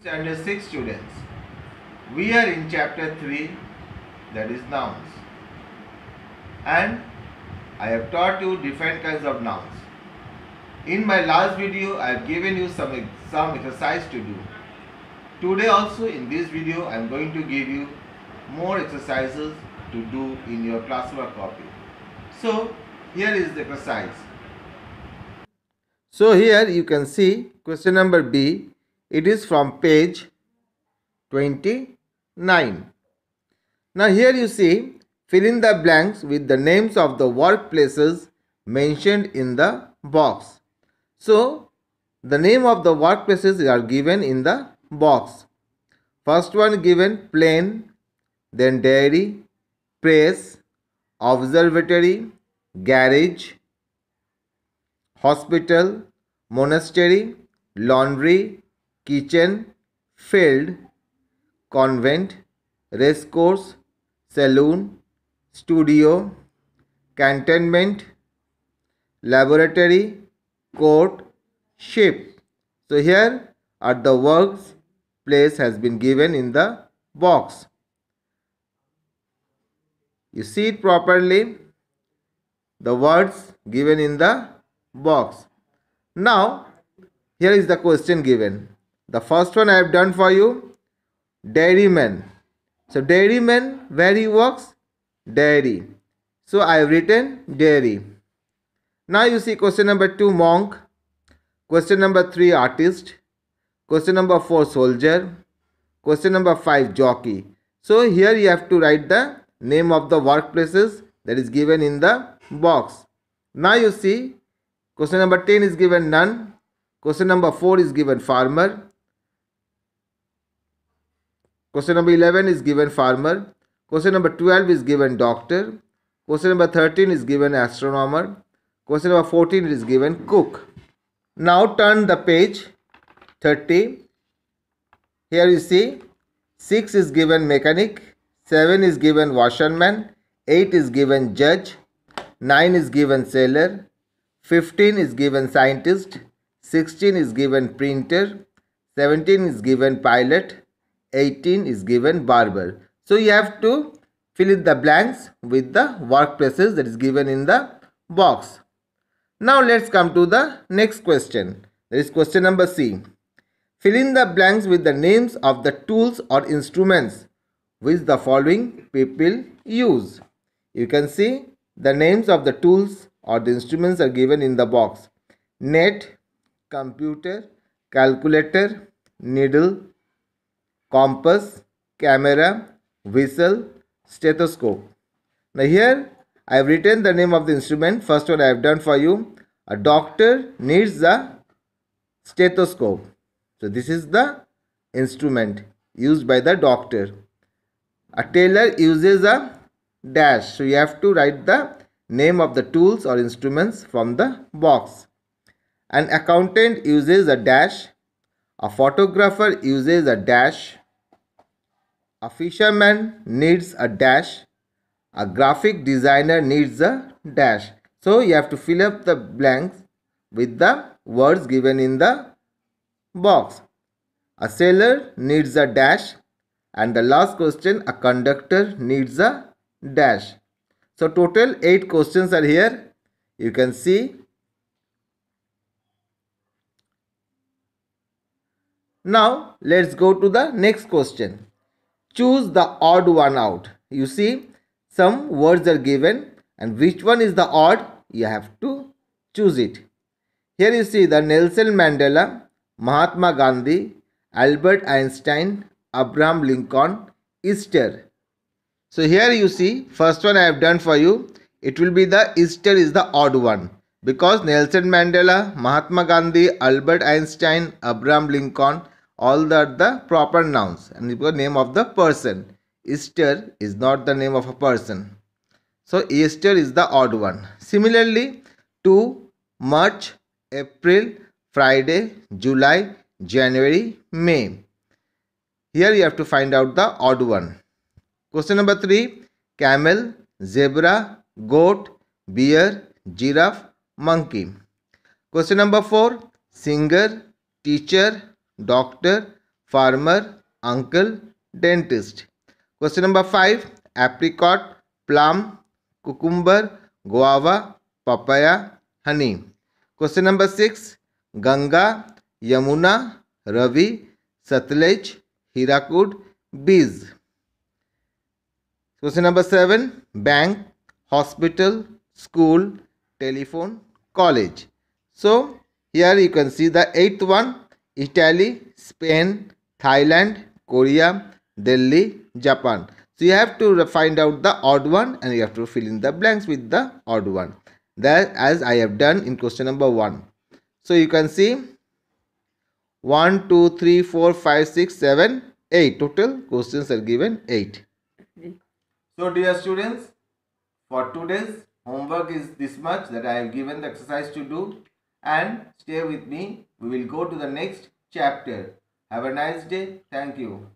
Standard uh, 6 students, we are in chapter 3 that is nouns and I have taught you different kinds of nouns. In my last video I have given you some, some exercise to do. Today also in this video I am going to give you more exercises to do in your classwork copy. So here is the exercise. So here you can see question number B it is from page 29. Now here you see fill in the blanks with the names of the workplaces mentioned in the box. So the name of the workplaces are given in the box. First one given plane, then dairy, press, observatory, garage, hospital, monastery, laundry, kitchen, field, convent, racecourse, saloon, studio, cantonment, laboratory, court, ship. So here are the works place has been given in the box. You see it properly. The words given in the box. Now, here is the question given. The first one I have done for you. Dairyman. So dairyman where he works? Dairy. So I have written dairy. Now you see question number 2 monk. Question number 3 artist. Question number 4 soldier. Question number 5 jockey. So here you have to write the name of the workplaces that is given in the box. Now you see question number 10 is given none. Question number 4 is given farmer. Question number 11 is given farmer. Question number 12 is given doctor. Question number 13 is given astronomer. Question number 14 is given cook. Now turn the page 30. Here you see 6 is given mechanic, 7 is given washerman, 8 is given judge, 9 is given sailor, 15 is given scientist, 16 is given printer, 17 is given pilot, 18 is given barber. So you have to fill in the blanks with the workplaces that is given in the box. Now let's come to the next question. That is question number C. Fill in the blanks with the names of the tools or instruments which the following people use. You can see the names of the tools or the instruments are given in the box. Net, computer, calculator, needle, compass, camera, whistle, stethoscope. Now here I have written the name of the instrument. First one I have done for you. A doctor needs a stethoscope. So this is the instrument used by the doctor. A tailor uses a dash. So you have to write the name of the tools or instruments from the box. An accountant uses a dash a photographer uses a dash. A fisherman needs a dash. A graphic designer needs a dash. So you have to fill up the blanks with the words given in the box. A sailor needs a dash. And the last question, a conductor needs a dash. So total 8 questions are here. You can see Now let's go to the next question. Choose the odd one out. You see some words are given and which one is the odd you have to choose it. Here you see the Nelson Mandela, Mahatma Gandhi, Albert Einstein, Abraham Lincoln, Easter. So here you see first one I have done for you. It will be the Easter is the odd one because Nelson Mandela, Mahatma Gandhi, Albert Einstein, Abraham Lincoln all that the proper nouns and the name of the person. Easter is not the name of a person. So Easter is the odd one. Similarly, to March, April, Friday, July, January, May. Here you have to find out the odd one. Question number 3. Camel, zebra, goat, bear, giraffe, monkey. Question number 4. Singer, teacher, doctor farmer uncle dentist question number five apricot plum cucumber guava papaya honey question number six Ganga Yamuna Ravi Sutlej Hirakud बीज question number seven bank hospital school telephone college so here you can see the eighth one Italy, Spain, Thailand, Korea, Delhi, Japan. So you have to find out the odd one and you have to fill in the blanks with the odd one. That as I have done in question number 1. So you can see 1, 2, 3, 4, 5, 6, 7, 8. Total questions are given 8. So dear students, for today's homework is this much that I have given the exercise to do and stay with me. We will go to the next chapter. Have a nice day. Thank you.